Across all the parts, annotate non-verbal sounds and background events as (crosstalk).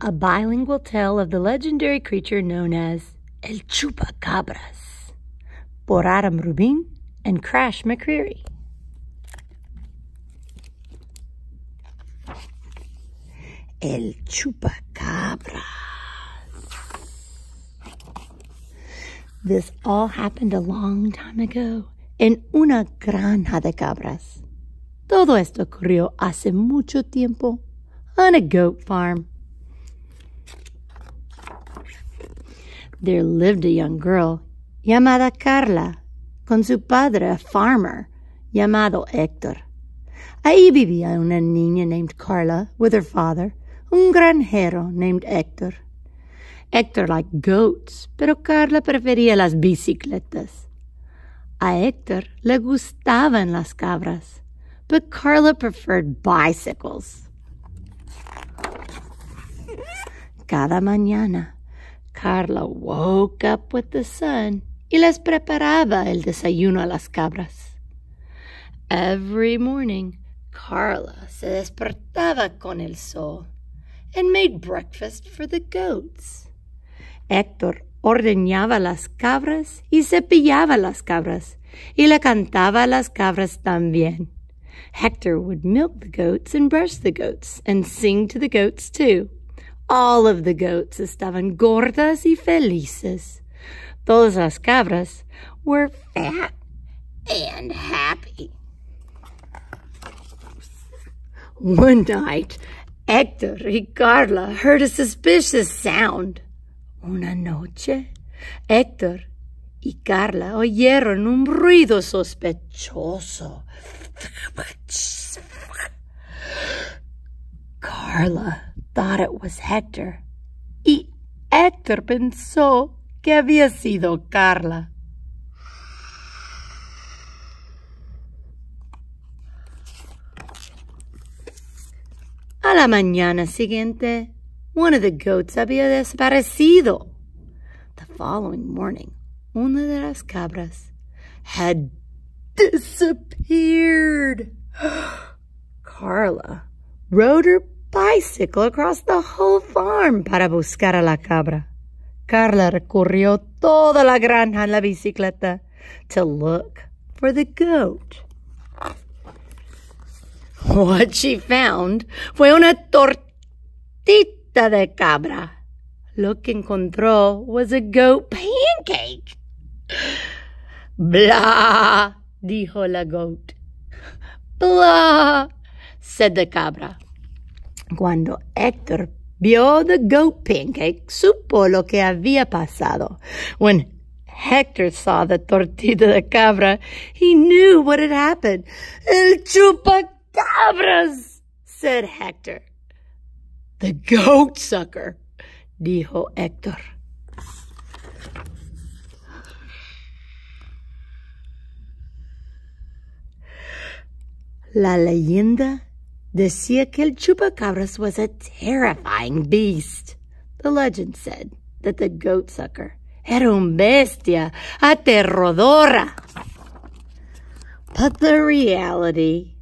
a bilingual tale of the legendary creature known as El Chupacabras, por Adam Rubin and Crash McCreary. El Chupacabras. This all happened a long time ago in una granja de cabras. Todo esto ocurrió hace mucho tiempo on a goat farm. There lived a young girl llamada Carla con su padre, a farmer, llamado Héctor. Ahí vivía una niña named Carla with her father, un granjero named Héctor. Héctor liked goats, pero Carla prefería las bicicletas. A Héctor le gustaban las cabras, but Carla preferred bicycles. Cada mañana, Carla woke up with the sun y les preparaba el desayuno a las cabras. Every morning, Carla se despertaba con el sol and made breakfast for the goats. Héctor ordeñaba las cabras y cepillaba las cabras y le cantaba a las cabras también. Hector would milk the goats and brush the goats and sing to the goats too all of the goats estaban gordas y felices. Todas las cabras were fat and happy. One night, Hector y Carla heard a suspicious sound. Una noche, Héctor y Carla oyeron un ruido sospechoso. Carla thought it was Hector. Y Hector pensó que había sido Carla. A la mañana siguiente, one of the goats había desaparecido. The following morning, una de las cabras had disappeared. (gasps) Carla rode her bicycle across the whole farm para buscar a la cabra. Carla recorrió toda la granja en la bicicleta to look for the goat. What she found fue una tortita de cabra. Lo que encontró was a goat pancake. Blah, dijo la goat. Blah, said the cabra. Cuando Héctor vio the goat pancake, supo lo que había pasado. When Hector saw the tortilla de cabra, he knew what had happened. El chupacabras, said Hector. The goat sucker, dijo Hector. La leyenda The Siakil Chupacabras was a terrifying beast. The legend said that the goat sucker era un bestia aterradora. But the reality.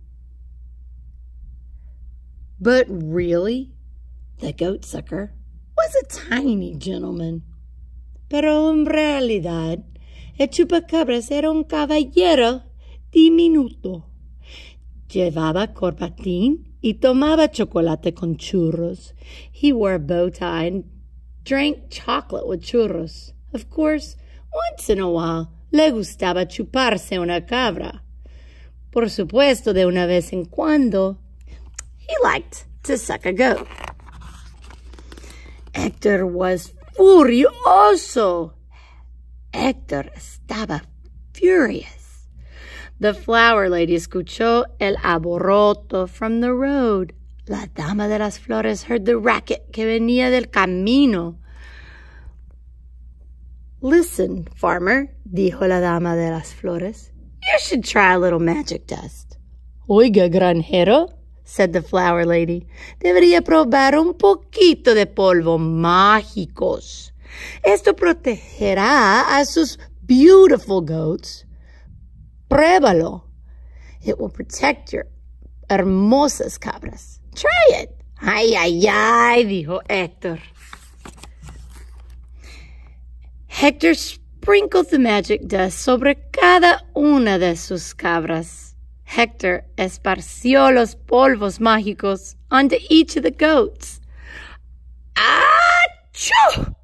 But really, the goat sucker was a tiny gentleman. Pero en realidad, el chupacabras era un caballero diminuto. Llevaba corbatín y tomaba chocolate con churros. He wore a bow tie and drank chocolate with churros. Of course, once in a while, le gustaba chuparse una cabra. Por supuesto, de una vez en cuando, he liked to suck a goat. Hector was furioso. Hector estaba furious. The flower lady escuchó el aborroto from the road. La dama de las flores heard the racket que venía del camino. Listen, farmer, dijo la dama de las flores. You should try a little magic dust. Oiga, granjero, said the flower lady. Debería probar un poquito de polvo mágicos. Esto protegerá a sus beautiful goats. Pruébalo. It will protect your hermosas cabras. Try it. Ay, ay, ay, dijo Hector. Hector sprinkled the magic dust sobre cada una de sus cabras. Hector esparció los polvos mágicos onto each of the goats. Achoo!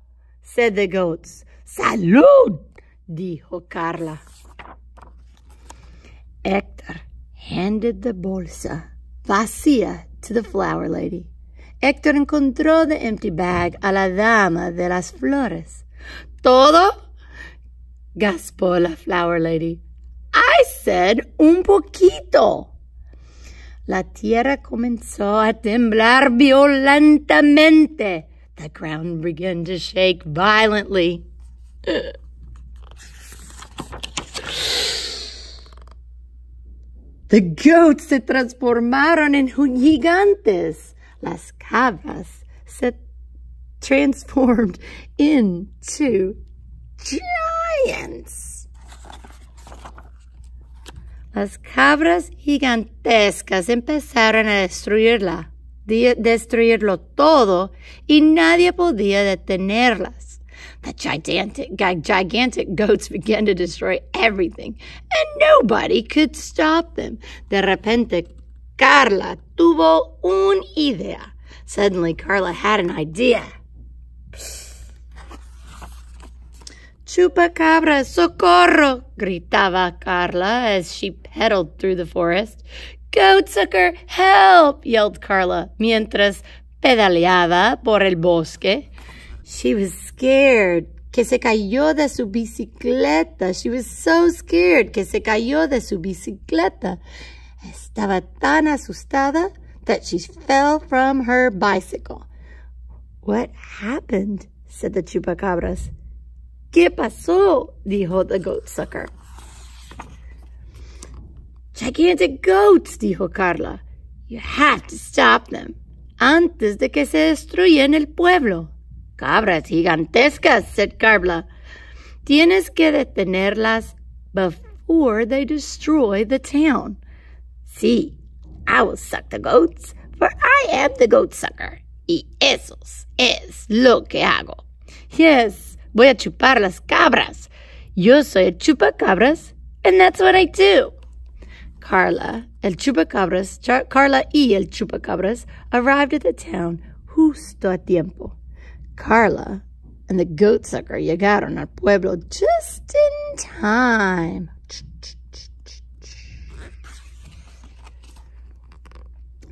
said the goats. Salud! dijo Carla. Ector handed the bolsa vacía to the flower lady. Héctor encontró the empty bag a la dama de las flores. ¿Todo? Gasped la flower lady. I said un poquito. La tierra comenzó a temblar violentamente. The ground began to shake violently. (laughs) The goats se transformaron en gigantes. Las cabras se transformed into giants. Las cabras gigantescas empezaron a destruirla, destruirlo todo y nadie podía detenerlas. The gigantic, gigantic goats (laughs) began to destroy everything, and nobody could stop them. De repente, Carla tuvo un idea. Suddenly, Carla had an idea. Chupacabra, socorro, gritaba Carla as she pedaled through the forest. Goatsucker, help, yelled Carla, mientras pedaleaba por el bosque. She was scared. Que se cayó de su bicicleta. She was so scared. Que se cayó de su bicicleta. Estaba tan asustada that she fell from her bicycle. What happened? said the chupacabras. ¿Qué pasó? dijo the goat sucker. Gigantic goats, dijo Carla. You have to stop them antes de que se destruyan el pueblo. Cabras gigantescas, said Carla. Tienes que detenerlas before they destroy the town. See, I will suck the goats, for I am the goat sucker. Y eso es lo que hago. Yes, voy a chupar las cabras. Yo soy el chupacabras, and that's what I do. Carla, el chupacabras, Char Carla y el chupacabras arrived at the town justo a tiempo. Carla and the goat sucker you got on our pueblo just in time.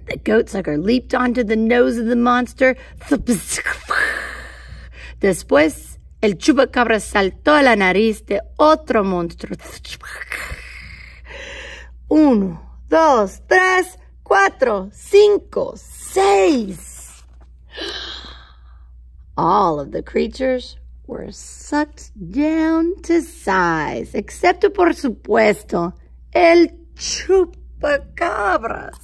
The goat sucker leaped onto the nose of the monster. Después, el chupacabra saltó a la nariz de otro monstruo. Uno, dos, tres, cuatro, cinco, seis. All of the creatures were sucked down to size, except por supuesto, el chupacabras.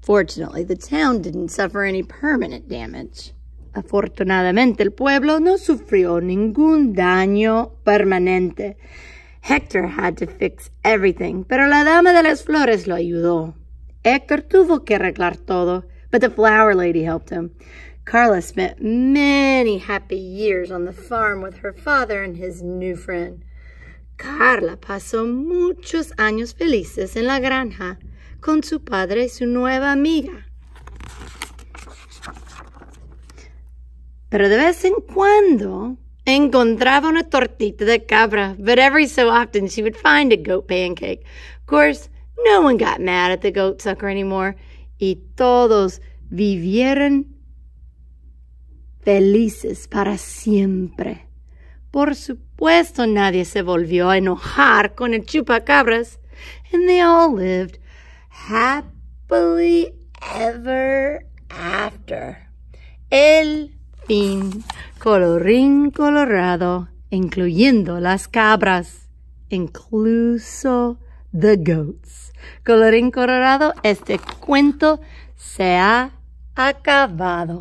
Fortunately, the town didn't suffer any permanent damage. Afortunadamente, el pueblo no sufrió ningún daño permanente. Hector had to fix everything, pero la dama de las flores lo ayudó. Hector tuvo que arreglar todo but the flower lady helped him. Carla spent many happy years on the farm with her father and his new friend. Carla pasó muchos años felices en la granja con su padre y su nueva amiga. Pero de vez en cuando encontraba una tortita de cabra, but every so often she would find a goat pancake. Of course, no one got mad at the goat sucker anymore. y todos vivieron felices para siempre. Por supuesto nadie se volvió a enojar con el chupacabras, and they all lived happily ever after. El fin, colorín colorado, incluyendo las cabras, incluso The Goats. Colorín Colorado, este cuento se ha acabado.